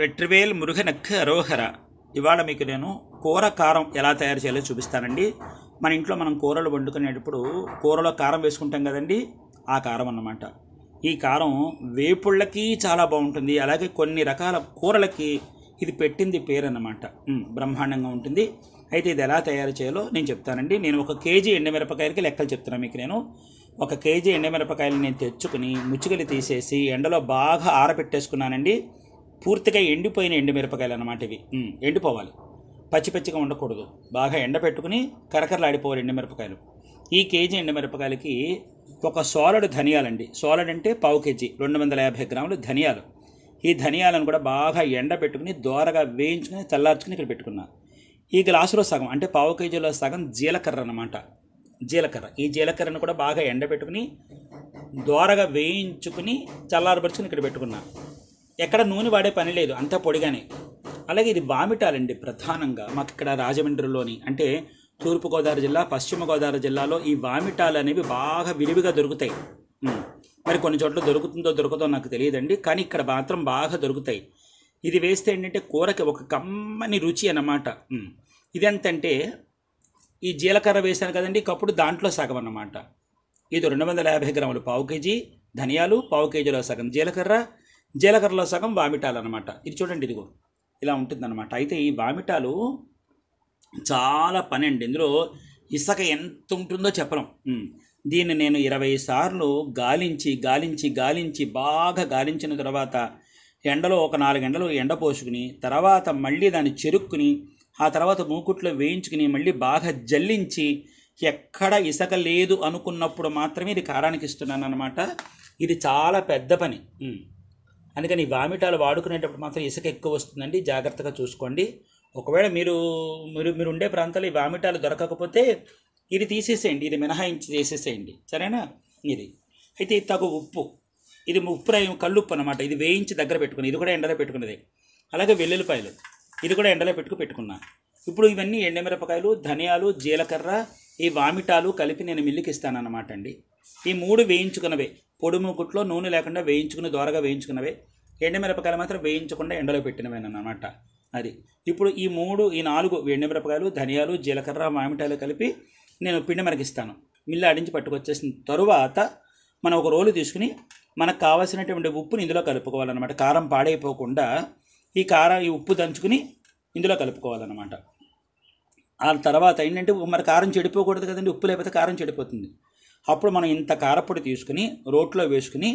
వెట్రివేల్ మురుగనక్ అరోహర ఇవాళ మీకు నేను కూర కారం ఎలా తయారు చేయాలో చూపిస్తానండి మన ఇంట్లో మనం కూరలు వండుకునేటప్పుడు కూరలో కారం వేసుకుంటాం కదండి ఆ కారం అన్నమాట ఈ కారం వేపుళ్ళకి చాలా బాగుంటుంది అలాగే కొన్ని రకాల కూరలకి ఇది పెట్టింది పేరు అన్నమాట బ్రహ్మాండంగా ఉంటుంది అయితే ఇది ఎలా తయారు చేయాలో నేను చెప్తానండి నేను ఒక కేజీ ఎండమిరపకాయలకి లెక్కలు చెప్తున్నాను మీకు నేను ఒక కేజీ ఎండమిరపకాయలు నేను తెచ్చుకుని ముచ్చుకలు తీసేసి ఎండలో బాగా ఆరబెట్టేసుకున్నానండి పూర్తిగా ఎండిపోయిన ఎండుమిరపకాయలు అన్నమాట ఇవి ఎండిపోవాలి పచ్చి పచ్చిగా ఉండకూడదు బాగా ఎండ పెట్టుకుని కరకరలాడిపోవాలి ఎండుమిరపకాయలు ఈ కేజీ ఎండుమిరపకాయలకి ఒక సోలడు ధనియాలండి సోలడ్ అంటే పావు కేజీ రెండు వందల యాభై గ్రాములు ధనియాలు ఈ ధనియాలను కూడా బాగా ఎండ పెట్టుకుని దోరగా వేయించుకుని తెల్లార్చుకుని ఇక్కడ పెట్టుకున్నా ఈ గ్లాసులో సగం అంటే పావు కేజీలో సగం జీలకర్ర అనమాట జీలకర్ర ఈ జీలకర్రను కూడా బాగా ఎండబెట్టుకుని దోరగా వేయించుకుని చల్లారపరుచుకుని ఇక్కడ పెట్టుకున్నాను ఎక్కడ నూనె వాడే పని లేదు అంత పొడిగానే అలాగే ఇది వామిటాలండి ప్రధానంగా మాకు ఇక్కడ రాజమండ్రిలోని అంటే తూర్పుగోదావరి జిల్లా పశ్చిమ గోదావరి జిల్లాలో ఈ వామిటాలు అనేవి బాగా విరివిగా దొరుకుతాయి మరి కొన్ని చోట్ల దొరుకుతుందో దొరకదో నాకు తెలియదండి కానీ ఇక్కడ మాత్రం బాగా దొరుకుతాయి ఇది వేస్తే ఏంటంటే కూరకి ఒక కమ్మని రుచి అన్నమాట ఇదంతంటే ఈ జీలకర్ర వేశాను కదండి కప్పుడు దాంట్లో సగం అన్నమాట ఇది రెండు వందల యాభై గ్రాములు పావు కేజీ ధనియాలు పావు కేజీలో సగం జీలకర్ర జీలకర్రలో సగం వామిటాలు అనమాట ఇది చూడండి ఇదిగో ఇలా ఉంటుందన్నమాట అయితే ఈ వామిటాలు చాలా పని అండి ఇందులో ఇసక ఎంత ఉంటుందో చెప్పడం దీన్ని నేను ఇరవై సార్లు గాలించి గాలించి గాలించి బాగా గాలించిన తర్వాత ఎండలో ఒక నాలుగు ఎండలు ఎండ పోసుకుని తర్వాత మళ్ళీ దాన్ని చెరుక్కుని ఆ తర్వాత మూకుట్లో వేయించుకుని మళ్ళీ బాగా జల్లించి ఎక్కడ ఇసక లేదు అనుకున్నప్పుడు మాత్రమే ఇది కారానికి ఇస్తున్నాను అనమాట ఇది చాలా పెద్ద పని అందుకని వామిటాలు వాడుకునేటప్పుడు మాత్రం ఇసుక ఎక్కువ వస్తుందండి జాగ్రత్తగా చూసుకోండి ఒకవేళ మీరు మీరు మీరు ఉండే ప్రాంతాల్లో ఈ వామిటాలు దొరకకపోతే ఇది తీసేసేయండి ఇది మినహాయించి చేసేసేయండి సరేనా ఇది అయితే తగు ఉప్పు ఇది ఉప్పు కళ్ళు ఉప్పు అనమాట ఇది వేయించి దగ్గర పెట్టుకుని ఇది కూడా ఎండలో పెట్టుకున్నది అలాగే వెల్లుల్లిపాయలు ఇది కూడా ఎండలో పెట్టుకు పెట్టుకున్నా ఇప్పుడు ఇవన్నీ ఎండమిరపకాయలు ధనియాలు జీలకర్ర ఈ వామిటాలు కలిపి నేను మిల్లుకి ఇస్తానన్నమాట అండి ఈ మూడు వేయించుకున్నవే పొడి మూకుట్లో నూనె లేకుండా వేయించుకుని దోరగా వేయించుకున్నవే ఎండమిరపకాయలు మాత్రం వేయించకుండా ఎండలో పెట్టినవేనమాట అది ఇప్పుడు ఈ మూడు ఈ నాలుగు ఎండమిరపకాయలు ధనియాలు జీలకర్ర మామిటాలు కలిపి నేను పిండి మరిగిస్తాను మిల్లు అడించి పట్టుకొచ్చేసిన తరువాత మనం ఒక రోలు తీసుకుని మనకు కావాల్సినటువంటి ఉప్పుని ఇందులో కలుపుకోవాలన్నమాట కారం పాడైపోకుండా ఈ కారం ఈ ఉప్పు దంచుకుని ఇందులో కలుపుకోవాలన్నమాట ఆ తర్వాత ఏంటంటే మరి కారం చెడిపోకూడదు కదండి ఉప్పు లేకపోతే కారం చెడిపోతుంది అప్పుడు మనం ఇంత కారపొడి తీసుకుని రోట్లో వేసుకుని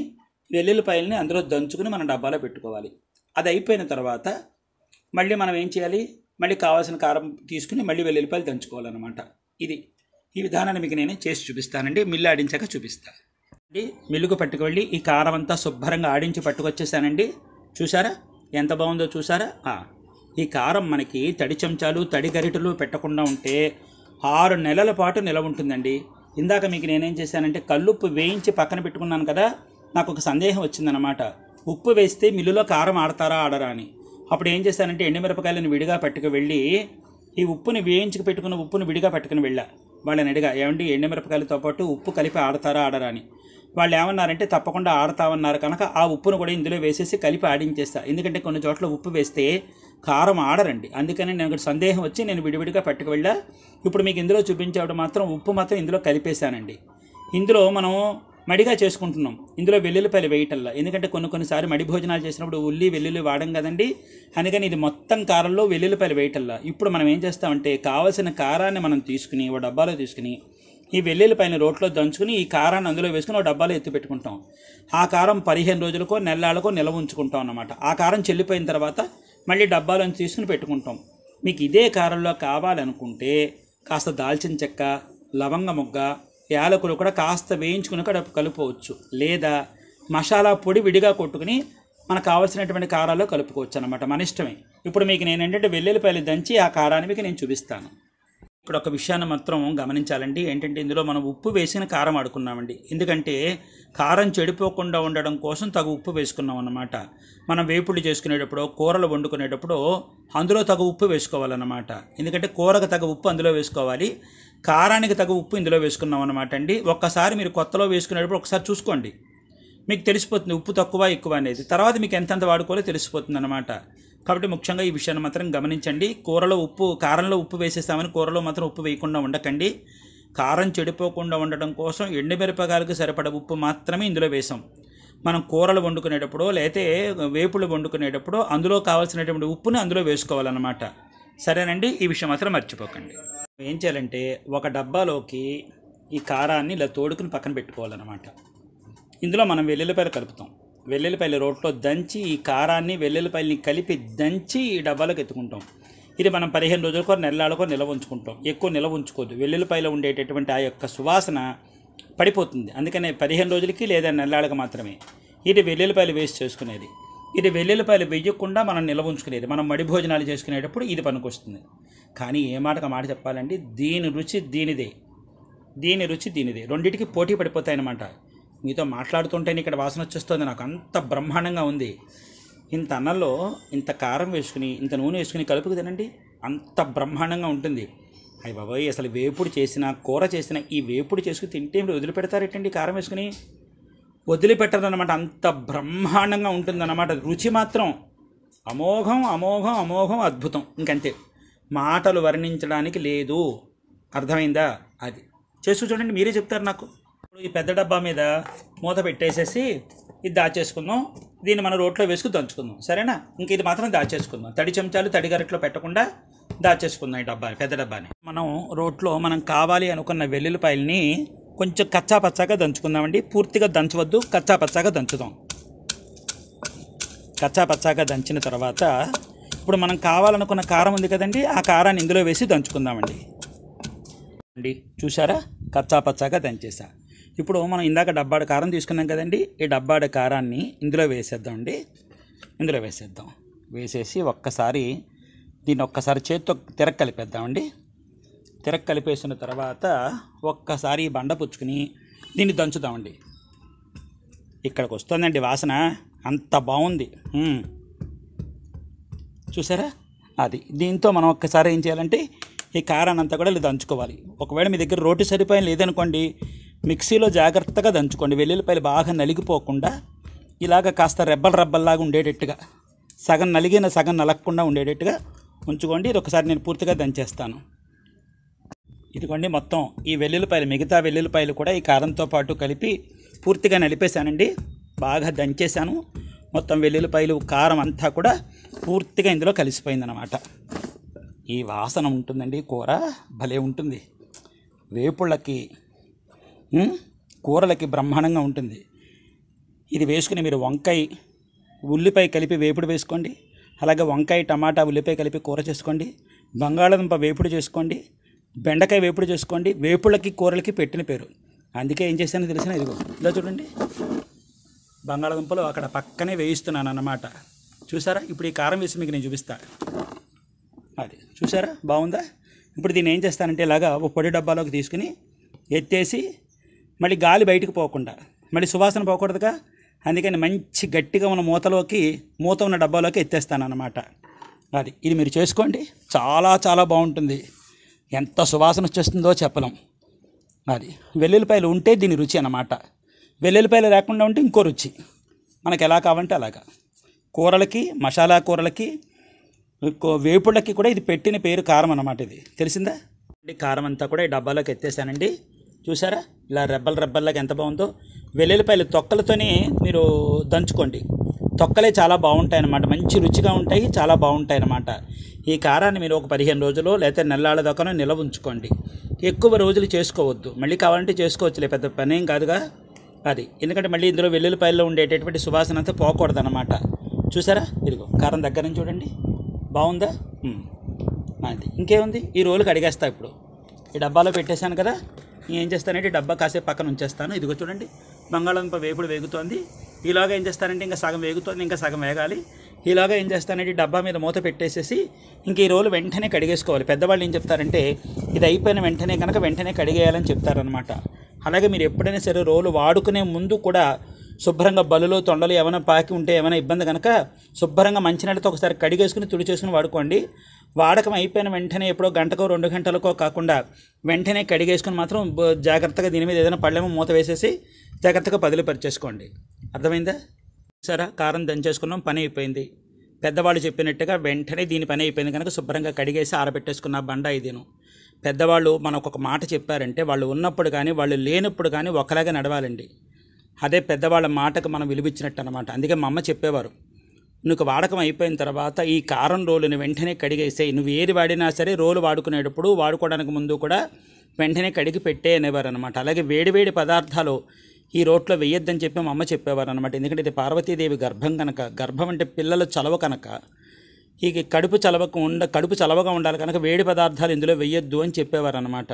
వెల్లుల్లిపాయలని అందులో దంచుకుని మనం డబ్బాలో పెట్టుకోవాలి అది అయిపోయిన తర్వాత మళ్ళీ మనం ఏం చేయాలి మళ్ళీ కావాల్సిన కారం తీసుకుని మళ్ళీ వెల్లుల్లిపాయలు దంచుకోవాలన్నమాట ఇది ఈ విధానాన్ని మీకు నేను చేసి చూపిస్తానండి మిల్లు ఆడించాక చూపిస్తాను మిల్లుకు పట్టుకువెళ్ళి ఈ కారం అంతా శుభ్రంగా ఆడించి పట్టుకొచ్చేసానండి చూసారా ఎంత బాగుందో చూసారా ఈ కారం మనకి తడి చెంచాలు తడి గరిటలు పెట్టకుండా ఉంటే ఆరు నెలల పాటు నిలవ ఉంటుందండి ఇందాక మీకు నేనేం చేశానంటే కల్లుప్పు వేయించి పక్కన పెట్టుకున్నాను కదా నాకు ఒక సందేహం వచ్చిందనమాట ఉప్పు వేస్తే మిల్లులో కారం ఆడతారా ఆడరా అని అప్పుడు ఏం చేశానంటే ఎండుమిరపకాయలను విడిగా పెట్టుకు వెళ్ళి ఈ ఉప్పుని వేయించుకు పెట్టుకున్న ఉప్పును విడిగా పెట్టుకుని వెళ్ళా వాళ్ళని అడిగా ఏమండి ఎండుమిరపకాయలతో పాటు ఉప్పు కలిపి ఆడతారా ఆడరా అని వాళ్ళు ఏమన్నారంటే తప్పకుండా ఆడతామన్నారు కనుక ఆ ఉప్పును కూడా ఇందులో వేసేసి కలిపి ఆడించేస్తా ఎందుకంటే కొన్ని చోట్ల ఉప్పు వేస్తే కారం ఆడరండి అందుకని నేను సందేహం వచ్చి నేను విడివిడిగా వెళ్ళా ఇప్పుడు మీకు ఇందులో చూపించేవాడు మాత్రం ఉప్పు మాత్రం ఇందులో కలిపేశానండి ఇందులో మనం మడిగా చేసుకుంటున్నాం ఇందులో వెల్లుల్లిపాయలు వేయటల్లా ఎందుకంటే కొన్ని కొన్నిసారి మడి భోజనాలు చేసినప్పుడు ఉల్లి వెల్లుల్లి వాడం కదండి అందుకని ఇది మొత్తం కారంలో వెల్లుల్లిపాయలు వేయటల్లా ఇప్పుడు మనం ఏం చేస్తామంటే కావాల్సిన కారాన్ని మనం తీసుకుని ఓ డబ్బాలో తీసుకుని ఈ వెల్లుల్లిపాయని రోట్లో దంచుకుని ఈ కారాన్ని అందులో వేసుకుని ఒక డబ్బాలో ఎత్తి పెట్టుకుంటాం ఆ కారం పదిహేను రోజులకో నెలలకో నిల్వ ఉంచుకుంటాం అన్నమాట ఆ కారం చెల్లిపోయిన తర్వాత మళ్ళీ డబ్బాలను తీసుకుని పెట్టుకుంటాం మీకు ఇదే కారంలో కావాలనుకుంటే కాస్త దాల్చిన చెక్క లవంగ ముగ్గ యాలకులు కూడా కాస్త వేయించుకుని కలుపుకోవచ్చు లేదా మసాలా పొడి విడిగా కొట్టుకుని మనకు కావాల్సినటువంటి కారాల్లో కలుపుకోవచ్చు అనమాట మన ఇష్టమే ఇప్పుడు మీకు నేను ఏంటంటే వెల్లుల్లిపాయలు దంచి ఆ కారాన్ని మీకు నేను చూపిస్తాను ఇక్కడ ఒక విషయాన్ని మాత్రం గమనించాలండి ఏంటంటే ఇందులో మనం ఉప్పు వేసిన కారం ఆడుకున్నామండి ఎందుకంటే కారం చెడిపోకుండా ఉండడం కోసం తగు ఉప్పు వేసుకున్నాం అన్నమాట మనం వేపుడు చేసుకునేటప్పుడు కూరలు వండుకునేటప్పుడు అందులో తగు ఉప్పు వేసుకోవాలన్నమాట ఎందుకంటే కూరకు తగు ఉప్పు అందులో వేసుకోవాలి కారానికి తగు ఉప్పు ఇందులో వేసుకున్నాం అన్నమాట అండి ఒక్కసారి మీరు కొత్తలో వేసుకునేటప్పుడు ఒకసారి చూసుకోండి మీకు తెలిసిపోతుంది ఉప్పు తక్కువ ఎక్కువ అనేది తర్వాత మీకు ఎంతెంత వాడుకోవాలో తెలిసిపోతుంది అనమాట కాబట్టి ముఖ్యంగా ఈ విషయాన్ని మాత్రం గమనించండి కూరలో ఉప్పు కారంలో ఉప్పు వేసేస్తామని కూరలో మాత్రం ఉప్పు వేయకుండా ఉండకండి కారం చెడిపోకుండా ఉండడం కోసం ఎండుమిరపకాయలకు సరిపడ ఉప్పు మాత్రమే ఇందులో వేసాం మనం కూరలు వండుకునేటప్పుడు లేతే వేపులు వండుకునేటప్పుడు అందులో కావాల్సినటువంటి ఉప్పుని అందులో వేసుకోవాలన్నమాట సరేనండి ఈ విషయం మాత్రం మర్చిపోకండి ఏం చేయాలంటే ఒక డబ్బాలోకి ఈ కారాన్ని ఇలా తోడుకుని పక్కన పెట్టుకోవాలన్నమాట ఇందులో మనం వెల్లుల్లిపాయలు కలుపుతాం వెల్లుల్లిపాయలు రోట్లో దంచి ఈ కారాన్ని వెల్లుల్లిపాయలని కలిపి దంచి ఈ డబ్బాలకు ఎత్తుకుంటాం ఇది మనం పదిహేను రోజులకో నెలలకో నిల్వ ఉంచుకుంటాం ఎక్కువ నిల్వ ఉంచుకోవద్దు వెల్లుల్లిపాయలో ఉండేటటువంటి ఆ యొక్క సువాసన పడిపోతుంది అందుకనే పదిహేను రోజులకి లేదా నెలలకు మాత్రమే ఇది వెల్లుల్లిపాయలు వేస్ట్ చేసుకునేది ఇది వెల్లుల్లిపాయలు వేయకుండా మనం నిల్వ ఉంచుకునేది మనం మడి భోజనాలు చేసుకునేటప్పుడు ఇది పనికొస్తుంది కానీ ఏ మాటకు మాట చెప్పాలంటే దీని రుచి దీనిదే దీని రుచి దీనిదే రెండింటికి పోటీ పడిపోతాయన్నమాట మీతో మాట్లాడుతుంటేనే ఇక్కడ వాసన వచ్చేస్తుంది నాకు అంత బ్రహ్మాండంగా ఉంది ఇంత అన్నంలో ఇంత కారం వేసుకుని ఇంత నూనె వేసుకుని కలుపుకు తినండి అంత బ్రహ్మాండంగా ఉంటుంది అయ్యి బాబాయ్ అసలు వేపుడు చేసిన కూర చేసిన ఈ వేపుడు చేసుకుని తింటే మీరు వదిలిపెడతారేటండి కారం వేసుకుని వదిలిపెట్టదన్నమాట అంత బ్రహ్మాండంగా ఉంటుందన్నమాట రుచి మాత్రం అమోఘం అమోఘం అమోఘం అద్భుతం ఇంకంతే మాటలు వర్ణించడానికి లేదు అర్థమైందా అది చేస్తూ చూడండి మీరే చెప్తారు నాకు ఈ పెద్ద డబ్బా మీద మూత పెట్టేసేసి ఇది దాచేసుకుందాం దీన్ని మనం రోట్లో వేసుకు దంచుకుందాం సరేనా ఇంక ఇది మాత్రం దాచేసుకుందాం తడి చెంచాలు తడి గరిట్లో పెట్టకుండా దాచేసుకుందాం ఈ డబ్బాని పెద్ద డబ్బాని మనం రోట్లో మనం కావాలి అనుకున్న వెల్లుల్లిపాయల్ని కొంచెం కచ్చా పచ్చాగా దంచుకుందామండి పూర్తిగా దంచవద్దు కచ్చా పచ్చాగా దంచుదాం కచ్చా పచ్చాగా దంచిన తర్వాత ఇప్పుడు మనం కావాలనుకున్న కారం ఉంది కదండి ఆ కారాన్ని ఇందులో వేసి దంచుకుందామండి చూసారా కచ్చా పచ్చాగా దంచేసా ఇప్పుడు మనం ఇందాక డబ్బాడ కారం తీసుకున్నాం కదండి ఈ డబ్బాడ కారాన్ని ఇందులో వేసేద్దామండి ఇందులో వేసేద్దాం వేసేసి ఒక్కసారి దీన్ని ఒక్కసారి చేత్తో తిరగ కలిపేద్దామండి తిరగ కలిపేసిన తర్వాత ఒక్కసారి బండ పుచ్చుకుని దీన్ని దంచుదామండి ఇక్కడికి వస్తుందండి వాసన అంత బాగుంది చూసారా అది దీంతో మనం ఒక్కసారి ఏం చేయాలంటే ఈ కారాన్ని అంతా కూడా ఇలా దంచుకోవాలి ఒకవేళ మీ దగ్గర రోటీ సరిపోయిన లేదనుకోండి మిక్సీలో జాగ్రత్తగా దంచుకోండి వెల్లుల్లిపాయలు బాగా నలిగిపోకుండా ఇలాగ కాస్త రెబ్బలు రెబ్బల్లాగా ఉండేటట్టుగా సగం నలిగిన సగం నలగకుండా ఉండేటట్టుగా ఉంచుకోండి ఇది ఒకసారి నేను పూర్తిగా దంచేస్తాను ఇదిగోండి మొత్తం ఈ వెల్లుల్లిపాయలు మిగతా వెల్లుల్లిపాయలు కూడా ఈ కారంతో పాటు కలిపి పూర్తిగా నలిపేశానండి బాగా దంచేశాను మొత్తం వెల్లుల్లిపాయలు కారం అంతా కూడా పూర్తిగా ఇందులో కలిసిపోయిందనమాట ఈ వాసన ఉంటుందండి కూర భలే ఉంటుంది వేపుళ్ళకి కూరలకి బ్రహ్మాండంగా ఉంటుంది ఇది వేసుకుని మీరు వంకాయ ఉల్లిపాయ కలిపి వేపుడు వేసుకోండి అలాగే వంకాయ టమాటా ఉల్లిపాయ కలిపి కూర చేసుకోండి బంగాళదుంప వేపుడు చేసుకోండి బెండకాయ వేపుడు చేసుకోండి వేపుళ్ళకి కూరలకి పెట్టిన పేరు అందుకే ఏం చేశానో తెలిసిన ఇదిగో ఇలా చూడండి బంగాళదుంపలు అక్కడ పక్కనే వేయిస్తున్నాను అన్నమాట చూసారా ఇప్పుడు ఈ కారం వేసి మీకు నేను చూపిస్తా అది చూసారా బాగుందా ఇప్పుడు దీన్ని ఏం చేస్తానంటే ఇలాగా ఒక పొడి డబ్బాలోకి తీసుకుని ఎత్తేసి మళ్ళీ గాలి బయటకు పోకుండా మళ్ళీ సువాసన పోకూడదుగా అందుకని మంచి గట్టిగా ఉన్న మూతలోకి మూత ఉన్న డబ్బాలోకి ఎత్తేస్తానన్నమాట అది ఇది మీరు చేసుకోండి చాలా చాలా బాగుంటుంది ఎంత సువాసన వచ్చేస్తుందో చెప్పలేం అది వెల్లుల్లిపాయలు ఉంటే దీని రుచి అన్నమాట వెల్లుల్లిపాయలు లేకుండా ఉంటే ఇంకో రుచి మనకు ఎలా కావాలంటే అలాగా కూరలకి మసాలా కూరలకి వేపుళ్ళకి కూడా ఇది పెట్టిన పేరు కారం అన్నమాట ఇది తెలిసిందా కారం అంతా కూడా ఈ డబ్బాలోకి ఎత్తేసానండి చూసారా ఇలా రెబ్బలు రెబ్బల్లాగా ఎంత బాగుందో వెల్లుల్లిపాయలు తొక్కలతోనే మీరు దంచుకోండి తొక్కలే చాలా బాగుంటాయి అన్నమాట మంచి రుచిగా ఉంటాయి చాలా బాగుంటాయి అన్నమాట ఈ కారాన్ని మీరు ఒక పదిహేను రోజులు లేకపోతే నెల్లాళ్ళ దాకానో నిల్వ ఉంచుకోండి ఎక్కువ రోజులు చేసుకోవద్దు మళ్ళీ కావాలంటే లేదు పెద్ద పనేం కాదుగా అది ఎందుకంటే మళ్ళీ ఇందులో వెల్లుల్లిపాయల్లో ఉండేటటువంటి సువాసన అంతా పోకూడదు అనమాట చూసారా ఇదిగో కారం దగ్గర నుంచి చూడండి బాగుందా అది ఇంకేముంది ఈ రోజులకు అడిగేస్తా ఇప్పుడు ఈ డబ్బాలో పెట్టేశాను కదా ఏం చేస్తానంటే డబ్బా కాసేపు పక్కన ఉంచేస్తాను ఇదిగో చూడండి బంగాళదుంప వేపుడు వేగుతోంది ఈలాగా ఏం చేస్తానంటే ఇంకా సగం వేగుతోంది ఇంకా సగం వేగాలి ఈలాగా ఏం చేస్తానంటే డబ్బా మీద మూత పెట్టేసేసి ఇంక ఈ రోజు వెంటనే కడిగేసుకోవాలి పెద్దవాళ్ళు ఏం చెప్తారంటే ఇది అయిపోయిన వెంటనే కనుక వెంటనే కడిగేయాలని చెప్తారనమాట అలాగే మీరు ఎప్పుడైనా సరే రోలు వాడుకునే ముందు కూడా శుభ్రంగా బలులు తొండలు ఏమైనా పాకి ఉంటే ఏమైనా ఇబ్బంది కనుక శుభ్రంగా మంచినీళ్ళతో ఒకసారి కడిగేసుకుని తుడిచేసుకుని వాడుకోండి వాడకం అయిపోయిన వెంటనే ఎప్పుడో గంటకో రెండు గంటలకో కాకుండా వెంటనే కడిగేసుకుని మాత్రం జాగ్రత్తగా దీని మీద ఏదైనా పళ్ళేమో మూత వేసేసి జాగ్రత్తగా పదిలి పరిచేసుకోండి అర్థమైందా సరే కారం దంచేసుకున్నాం పని అయిపోయింది పెద్దవాళ్ళు చెప్పినట్టుగా వెంటనే దీని పని అయిపోయింది కనుక శుభ్రంగా కడిగేసి ఆరబెట్టేసుకున్న బండ ఇదిను పెద్దవాళ్ళు మనకు ఒక మాట చెప్పారంటే వాళ్ళు ఉన్నప్పుడు కానీ వాళ్ళు లేనప్పుడు కానీ ఒకలాగే నడవాలండి అదే పెద్దవాళ్ళ మాటకు మనం విలువిచ్చినట్టు అనమాట అందుకే మా అమ్మ చెప్పేవారు నువ్వు వాడకం అయిపోయిన తర్వాత ఈ కారం రోలుని వెంటనే కడిగేసే నువ్వు ఏది వాడినా సరే రోలు వాడుకునేటప్పుడు వాడుకోవడానికి ముందు కూడా వెంటనే కడిగి పెట్టే అనేవారు అనమాట అలాగే వేడివేడి పదార్థాలు ఈ రోట్లో వేయొద్దని చెప్పి మా అమ్మ చెప్పేవారు అనమాట ఎందుకంటే ఇది పార్వతీదేవి గర్భం కనుక గర్భం అంటే పిల్లలు చలవ కనుక ఈ కడుపు చలవక ఉండ కడుపు చలవగా ఉండాలి కనుక వేడి పదార్థాలు ఇందులో వేయొద్దు అని చెప్పేవారు అనమాట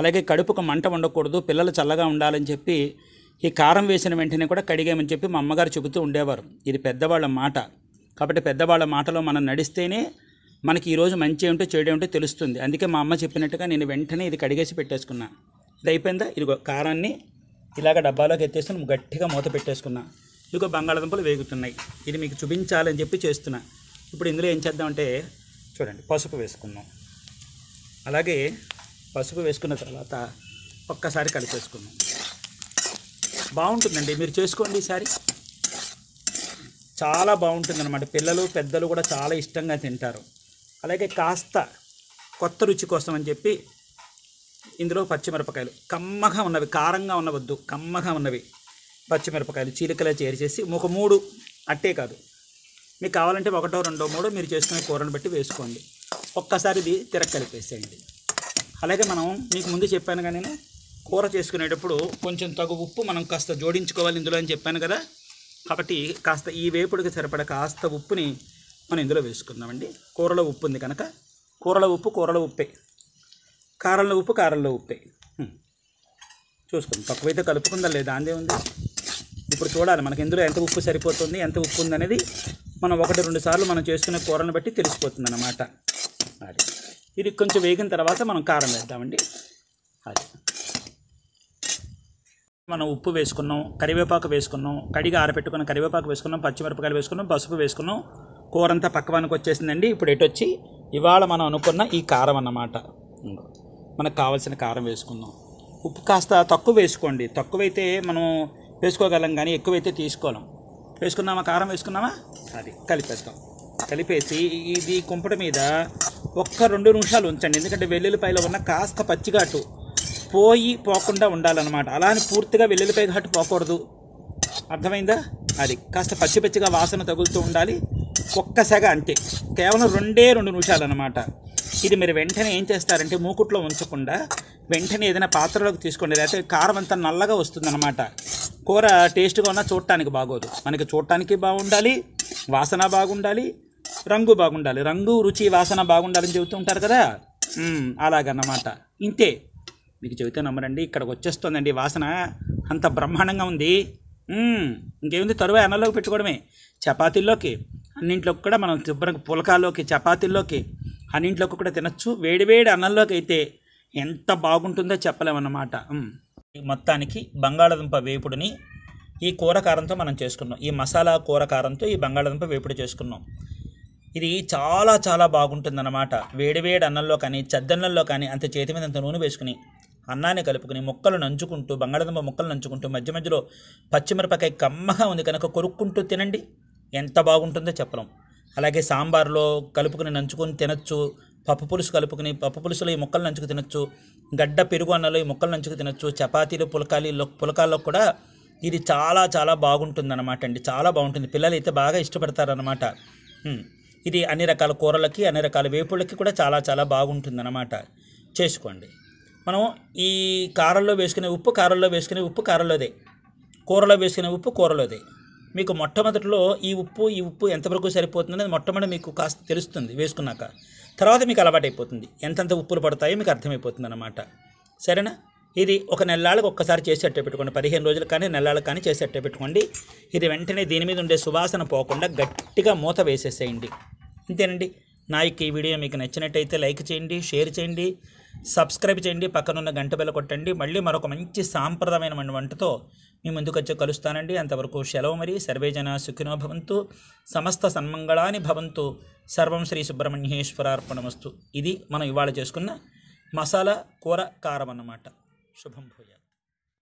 అలాగే కడుపుకు మంట ఉండకూడదు పిల్లలు చల్లగా ఉండాలని చెప్పి ఈ కారం వేసిన వెంటనే కూడా కడిగామని చెప్పి మా అమ్మగారు చెబుతూ ఉండేవారు ఇది పెద్దవాళ్ళ మాట కాబట్టి పెద్దవాళ్ళ మాటలో మనం నడిస్తేనే మనకి ఈరోజు మంచి ఏమిటో చెడు ఏమిటో తెలుస్తుంది అందుకే మా అమ్మ చెప్పినట్టుగా నేను వెంటనే ఇది కడిగేసి పెట్టేసుకున్నా ఇది అయిపోయిందా ఇదిగో కారాన్ని ఇలాగ డబ్బాలోకి ఎత్తేసుకుని గట్టిగా మూత పెట్టేసుకున్నా ఇదిగో బంగాళదుంపలు వేగుతున్నాయి ఇది మీకు చూపించాలని చెప్పి చేస్తున్నా ఇప్పుడు ఇందులో ఏం చేద్దామంటే చూడండి పసుపు వేసుకున్నాం అలాగే పసుపు వేసుకున్న తర్వాత ఒక్కసారి కలిపేసుకున్నాం బాగుంటుందండి మీరు చేసుకోండి ఈసారి చాలా అనమాట పిల్లలు పెద్దలు కూడా చాలా ఇష్టంగా తింటారు అలాగే కాస్త కొత్త రుచి కోసం అని చెప్పి ఇందులో పచ్చిమిరపకాయలు కమ్మగా ఉన్నవి కారంగా ఉన్నవద్దు కమ్మగా ఉన్నవి పచ్చిమిరపకాయలు చీలికలా చేరిచేసి ఒక మూడు అట్టే కాదు మీకు కావాలంటే ఒకటో రెండో మూడు మీరు చేసుకునే కూరను బట్టి వేసుకోండి ఒక్కసారి ఇది తిరక్కలిపేసేయండి అలాగే మనం మీకు ముందు చెప్పాను కానీ కూర చేసుకునేటప్పుడు కొంచెం తగు ఉప్పు మనం కాస్త జోడించుకోవాలి ఇందులో అని చెప్పాను కదా కాబట్టి కాస్త ఈ వేపుడికి సరిపడ కాస్త ఉప్పుని మనం ఇందులో వేసుకుందామండి కూరలో ఉప్పు ఉంది కనుక కూరల ఉప్పు కూరల ఉప్పే కారంలో ఉప్పు కారంలో ఉప్పే చూసుకుందాం తక్కువైతే కలుపుకుందా లేదా అందే ఉంది ఇప్పుడు చూడాలి మనకి ఇందులో ఎంత ఉప్పు సరిపోతుంది ఎంత ఉప్పు ఉందనేది మనం ఒకటి రెండు సార్లు మనం చేసుకునే కూరను బట్టి తెలిసిపోతుంది అన్నమాట అది ఇది కొంచెం వేగిన తర్వాత మనం కారం వేద్దామండి మనం ఉప్పు వేసుకున్నాం కరివేపాకు వేసుకున్నాం కడిగి ఆరబెట్టుకున్న కరివేపాకు వేసుకున్నాం పచ్చిమిరపకాయలు వేసుకున్నాం పసుపు వేసుకున్నాం కూర అంతా పక్కవానికి వచ్చేసిందండి ఇప్పుడు వచ్చి ఇవాళ మనం అనుకున్న ఈ కారం అన్నమాట మనకు కావాల్సిన కారం వేసుకుందాం ఉప్పు కాస్త తక్కువ వేసుకోండి తక్కువైతే మనం వేసుకోగలం కానీ ఎక్కువైతే తీసుకోలేం వేసుకున్నామా కారం వేసుకున్నామా అది కలిపేస్తాం కలిపేసి ఇది కుంపట మీద ఒక్క రెండు నిమిషాలు ఉంచండి ఎందుకంటే వెల్లుల్లిపాయలో ఉన్న కాస్త పచ్చిఘాటు పోయి పోకుండా ఉండాలన్నమాట అలా అని పూర్తిగా వెల్లుల్లిపాయ ఘాటు పోకూడదు అర్థమైందా అది కాస్త పచ్చి పచ్చిగా వాసన తగులుతూ ఉండాలి సెగ అంతే కేవలం రెండే రెండు నిమిషాలు అనమాట ఇది మీరు వెంటనే ఏం చేస్తారంటే మూకుట్లో ఉంచకుండా వెంటనే ఏదైనా పాత్రలోకి తీసుకోండి లేకపోతే కారం అంతా నల్లగా వస్తుందన్నమాట కూర టేస్ట్గా ఉన్నా చూడటానికి బాగోదు మనకి చూడటానికి బాగుండాలి వాసన బాగుండాలి రంగు బాగుండాలి రంగు రుచి వాసన బాగుండాలని చెబుతూ ఉంటారు కదా అలాగన్నమాట ఇంతే మీకు చెబితే నమ్మరండి ఇక్కడికి వచ్చేస్తుందండి వాసన అంత బ్రహ్మాండంగా ఉంది ఇంకేముంది తరువా అన్నంలోకి పెట్టుకోవడమే చపాతీల్లోకి అన్నింటిలోకి కూడా మనం శుభ్ర పులకాల్లోకి చపాతీల్లోకి అన్నింటిలోకి కూడా తినచ్చు వేడివేడి అన్నంలోకి అయితే ఎంత బాగుంటుందో చెప్పలేమన్నమాట మొత్తానికి బంగాళదుంప వేపుడుని ఈ కూర కారంతో మనం చేసుకున్నాం ఈ మసాలా కూర కారంతో ఈ బంగాళదుంప వేపుడు చేసుకున్నాం ఇది చాలా చాలా బాగుంటుందన్నమాట వేడివేడి అన్నంలో కానీ చద్దన్నంలో కానీ అంత చేతి మీద అంత నూనె వేసుకుని అన్నాన్ని కలుపుకుని ముక్కలు నంచుకుంటూ బంగాళదుంప ముక్కలు నంచుకుంటూ మధ్య మధ్యలో పచ్చిమిరపకాయ కమ్మగా ఉంది కనుక కొరుక్కుంటూ తినండి ఎంత బాగుంటుందో చెప్పలేం అలాగే సాంబార్లో కలుపుకుని నంచుకొని తినచ్చు పప్పు పులుసు కలుపుకుని పప్పు పులుసులో ఈ ముక్కలు నంచుకు తినచ్చు గడ్డ పెరుగు అన్నలో ఈ ముక్కలు నంచుకు తినచ్చు చపాతీలు పులకాలు పులకాల్లో కూడా ఇది చాలా చాలా బాగుంటుందన్నమాట అండి చాలా బాగుంటుంది పిల్లలు అయితే బాగా ఇష్టపడతారనమాట ఇది అన్ని రకాల కూరలకి అన్ని రకాల వేపుళ్ళకి కూడా చాలా చాలా బాగుంటుందన్నమాట చేసుకోండి మనం ఈ కారంలో వేసుకునే ఉప్పు కారంలో వేసుకునే ఉప్పు కారంలోదే కూరలో వేసుకునే ఉప్పు కూరలోదే మీకు మొట్టమొదటిలో ఈ ఉప్పు ఈ ఉప్పు ఎంతవరకు సరిపోతుంది అనేది మొట్టమొదటి మీకు కాస్త తెలుస్తుంది వేసుకున్నాక తర్వాత మీకు అలవాటైపోతుంది ఎంతెంత ఉప్పులు పడతాయో మీకు అర్థమైపోతుంది అన్నమాట సరేనా ఇది ఒక నెలలకు ఒక్కసారి అట్టే పెట్టుకోండి పదిహేను రోజులు కానీ నెలలు కానీ చేసేట్టే పెట్టుకోండి ఇది వెంటనే దీని మీద ఉండే సువాసన పోకుండా గట్టిగా మూత వేసేసేయండి అంతేనండి నా యొక్క ఈ వీడియో మీకు నచ్చినట్టయితే లైక్ చేయండి షేర్ చేయండి సబ్స్క్రైబ్ చేయండి పక్కనున్న గంట బెల్ల కొట్టండి మళ్ళీ మరొక మంచి సాంప్రదమైన వంటతో మీ ముందుకు వచ్చి కలుస్తానండి అంతవరకు సెలవు మరి సర్వే జన సుఖినో భవంతు సమస్త సన్మంగళాని భవంతు సర్వం శ్రీ సుబ్రహ్మణ్యేశ్వరార్పణమస్తు ఇది మనం ఇవాళ చేసుకున్న మసాలా కూర కారం అన్నమాట శుభం భూయ